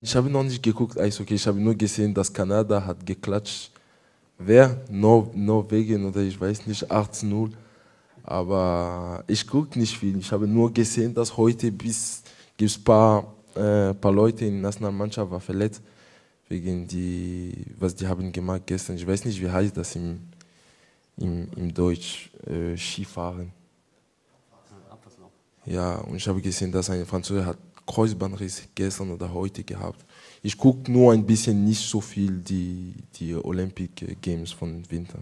Ich habe noch nicht geguckt, Eishockey, ich habe nur gesehen, dass Kanada hat geklatscht. Wer? Nor Norwegen oder ich weiß nicht, 18-0. Aber ich gucke nicht viel. Ich habe nur gesehen, dass heute bis gibt es ein paar, äh, paar Leute in der Nationalmannschaft war verletzt wegen die, was die haben gemacht gestern. Ich weiß nicht, wie heißt das im, im, im Deutsch, äh, Skifahren. Ja, und ich habe gesehen, dass ein Franzose hat Kreuzbandriss gestern oder heute gehabt. Ich gucke nur ein bisschen nicht so viel die, die Olympic Games von Winter.